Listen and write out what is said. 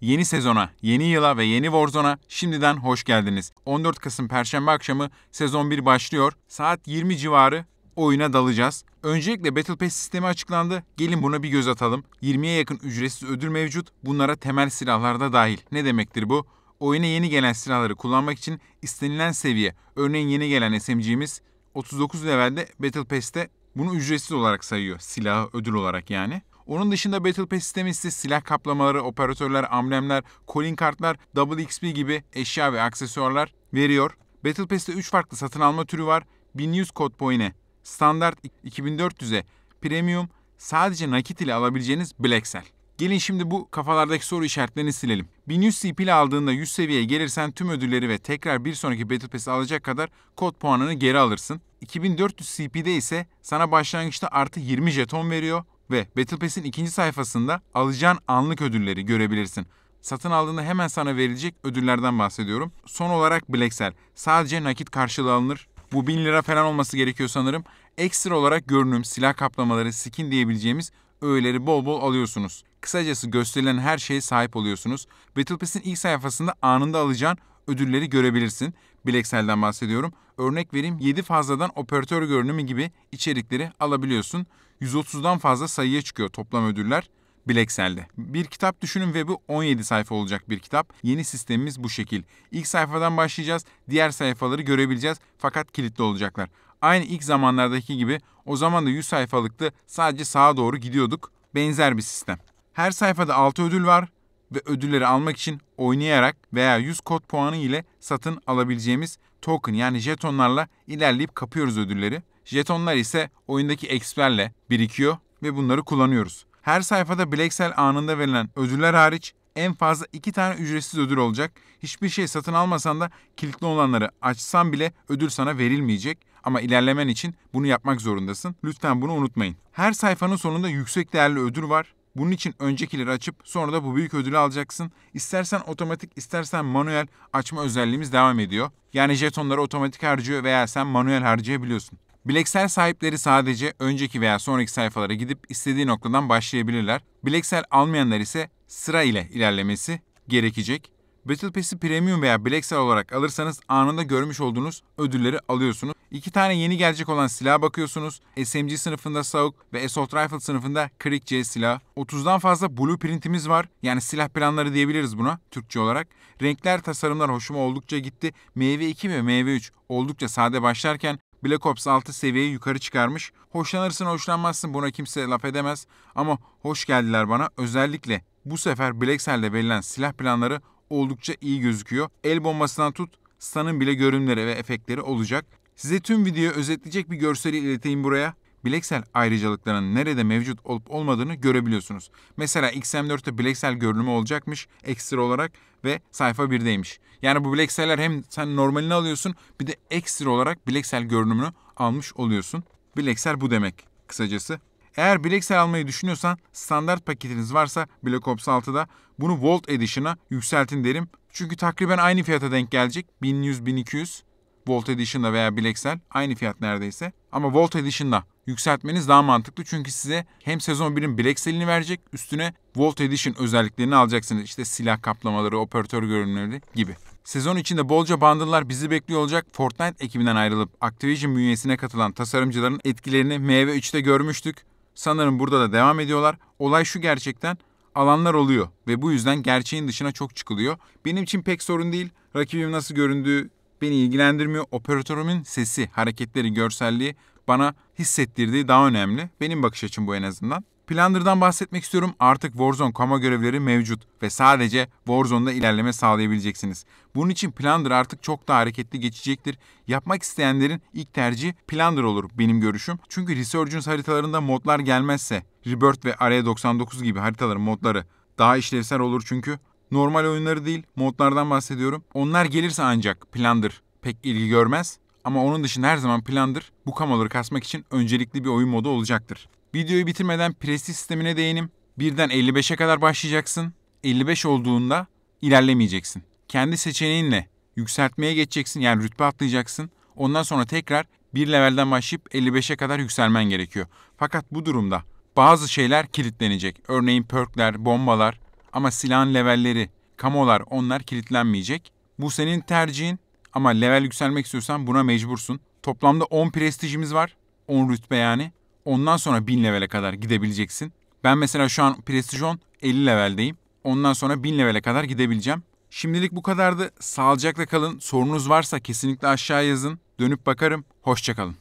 Yeni sezona, yeni yıla ve yeni Warzone'a şimdiden hoş geldiniz. 14 Kasım Perşembe akşamı sezon 1 başlıyor. Saat 20 civarı oyuna dalacağız. Öncelikle Battle Pass sistemi açıklandı. Gelin buna bir göz atalım. 20'ye yakın ücretsiz ödül mevcut. Bunlara temel silahlar da dahil. Ne demektir bu? Oyuna yeni gelen silahları kullanmak için istenilen seviye, örneğin yeni gelen SMG'miz 39 levelde Battle Pass'te bunu ücretsiz olarak sayıyor. Silahı ödül olarak yani. Onun dışında Battle Pass sistemi ise silah kaplamaları, operatörler, amblemler, calling kartlar, double XP gibi eşya ve aksesuarlar veriyor. Battle Pass'te 3 farklı satın alma türü var. 1100 kod point'e, standart 2400'e, premium sadece nakit ile alabileceğiniz Black Cell. Gelin şimdi bu kafalardaki soru işaretlerini silelim. 1100 CP ile aldığında 100 seviyeye gelirsen tüm ödülleri ve tekrar bir sonraki Battle Pass'i alacak kadar kod puanını geri alırsın. 2400 CP'de ise sana başlangıçta artı 20 jeton veriyor. Ve Battle Pass'in ikinci sayfasında alacağın anlık ödülleri görebilirsin. Satın aldığında hemen sana verilecek ödüllerden bahsediyorum. Son olarak Blacksel. Sadece nakit karşılığı alınır. Bu 1000 lira falan olması gerekiyor sanırım. Ekstra olarak görünüm, silah kaplamaları, skin diyebileceğimiz öğeleri bol bol alıyorsunuz. Kısacası gösterilen her şeye sahip oluyorsunuz. Battle Pass'in ilk sayfasında anında alacağın ödülleri görebilirsin. Bileksel'den bahsediyorum. Örnek vereyim 7 fazladan operatör görünümü gibi içerikleri alabiliyorsun. 130'dan fazla sayıya çıkıyor toplam ödüller. Bileksel'de. Bir kitap düşünün ve bu 17 sayfa olacak bir kitap. Yeni sistemimiz bu şekil. İlk sayfadan başlayacağız. Diğer sayfaları görebileceğiz fakat kilitli olacaklar. Aynı ilk zamanlardaki gibi o zaman da 100 sayfalıktı. Sadece sağa doğru gidiyorduk. Benzer bir sistem. Her sayfada 6 ödül var ve ödülleri almak için oynayarak veya 100 kod puanı ile satın alabileceğimiz token yani jetonlarla ilerleyip kapıyoruz ödülleri. Jetonlar ise oyundaki experle birikiyor ve bunları kullanıyoruz. Her sayfada Blacksell anında verilen ödüller hariç en fazla iki tane ücretsiz ödül olacak. Hiçbir şey satın almasan da kilitli olanları açsan bile ödül sana verilmeyecek. Ama ilerlemen için bunu yapmak zorundasın. Lütfen bunu unutmayın. Her sayfanın sonunda yüksek değerli ödül var bunun için öncekileri açıp sonra da bu büyük ödülü alacaksın. İstersen otomatik istersen manuel açma özelliğimiz devam ediyor. Yani jetonları otomatik harcıyor veya sen manuel harcayabiliyorsun. Bileksel sahipleri sadece önceki veya sonraki sayfalara gidip istediği noktadan başlayabilirler. Bileksel almayanlar ise sıra ile ilerlemesi gerekecek. Battle Pass'i Premium veya Blackstar olarak alırsanız anında görmüş olduğunuz ödülleri alıyorsunuz. İki tane yeni gelecek olan silah bakıyorsunuz. SMG sınıfında SAUK ve Assault Rifle sınıfında Krik C silah. 30'dan fazla blueprintimiz var. Yani silah planları diyebiliriz buna Türkçe olarak. Renkler, tasarımlar hoşuma oldukça gitti. MV2 ve MV3 oldukça sade başlarken Black Ops 6 seviyeyi yukarı çıkarmış. Hoşlanırsın hoşlanmazsın buna kimse laf edemez ama hoş geldiler bana. Özellikle bu sefer Black Cell'de verilen silah planları oldukça iyi gözüküyor. El bombasından tut, stun'ın bile görünümleri ve efektleri olacak. Size tüm videoyu özetleyecek bir görseli ileteyim buraya. Bileksel ayrıcalıklarının nerede mevcut olup olmadığını görebiliyorsunuz. Mesela XM4'te bileksel görünümü olacakmış ekstra olarak ve sayfa 1'deymiş. Yani bu bilekseller hem sen normalini alıyorsun bir de ekstra olarak bileksel görünümünü almış oluyorsun. Bileksel bu demek kısacası. Eğer bileksel almayı düşünüyorsan standart paketiniz varsa Black Ops 6'da bunu Volt Edition'a yükseltin derim. Çünkü takriben aynı fiyata denk gelecek. 1100-1200 Volt Edition'da veya bileksel aynı fiyat neredeyse. Ama Volt Edition'da yükseltmeniz daha mantıklı. Çünkü size hem sezon 1'in bilekselini verecek üstüne Volt Edition özelliklerini alacaksınız. İşte silah kaplamaları, operatör görünümleri gibi. Sezon içinde bolca bundle'lar bizi bekliyor olacak. Fortnite ekibinden ayrılıp Activision bünyesine katılan tasarımcıların etkilerini MV3'te görmüştük. Sanırım burada da devam ediyorlar. Olay şu gerçekten alanlar oluyor ve bu yüzden gerçeğin dışına çok çıkılıyor. Benim için pek sorun değil. Rakibim nasıl göründüğü beni ilgilendirmiyor. Operatörümün sesi, hareketleri, görselliği bana hissettirdiği daha önemli. Benim bakış açım bu en azından. Plunder'dan bahsetmek istiyorum. Artık Warzone kamu görevleri mevcut ve sadece Warzone'da ilerleme sağlayabileceksiniz. Bunun için Plunder artık çok daha hareketli geçecektir. Yapmak isteyenlerin ilk tercihi Plunder olur benim görüşüm. Çünkü Resurgence haritalarında modlar gelmezse Rebirth ve Area 99 gibi haritaların modları daha işlevsel olur çünkü. Normal oyunları değil, modlardan bahsediyorum. Onlar gelirse ancak Plunder pek ilgi görmez ama onun dışında her zaman Plunder bu kamaları kasmak için öncelikli bir oyun modu olacaktır. Videoyu bitirmeden prestij sistemine değinim. Birden 55'e kadar başlayacaksın. 55 olduğunda ilerlemeyeceksin. Kendi seçeneğinle yükseltmeye geçeceksin. Yani rütbe atlayacaksın. Ondan sonra tekrar bir levelden başlayıp 55'e kadar yükselmen gerekiyor. Fakat bu durumda bazı şeyler kilitlenecek. Örneğin perkler, bombalar ama silahın levelleri, kamolar onlar kilitlenmeyecek. Bu senin tercihin ama level yükselmek istiyorsan buna mecbursun. Toplamda 10 prestijimiz var. 10 rütbe yani. Ondan sonra 1000 levele kadar gidebileceksin. Ben mesela şu an Prestige 50 leveldeyim. Ondan sonra 1000 levele kadar gidebileceğim. Şimdilik bu kadardı. Sağlıcakla kalın. Sorunuz varsa kesinlikle aşağı yazın. Dönüp bakarım. Hoşçakalın.